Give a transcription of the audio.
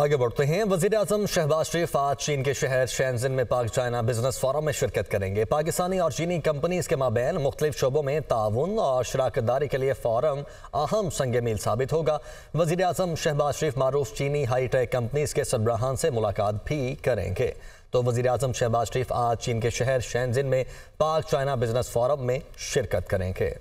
आगे बढ़ते हैं वजीर अजम शहबाज शरीफ आज चीन के शहर शैनजिन में पाक चाइना बिजनेस फोरम में शिरकत करेंगे पाकिस्तानी और चीनी कंपनीज के माबेन मुख्तलिफ शोबों में ताउन और शराकतदारी के लिए फोरम अहम संग मील साबित होगा वजीर अजम शहबाज शरीफ मारूफ चीनी हाई टेक कंपनीज के सरबराहान से मुलाकात भी करेंगे तो वजीर अजम शहबाज शरीफ आज चीन के शहर शैनजिन में पाक चाइना बिजनेस फोरम में शिरकत करेंगे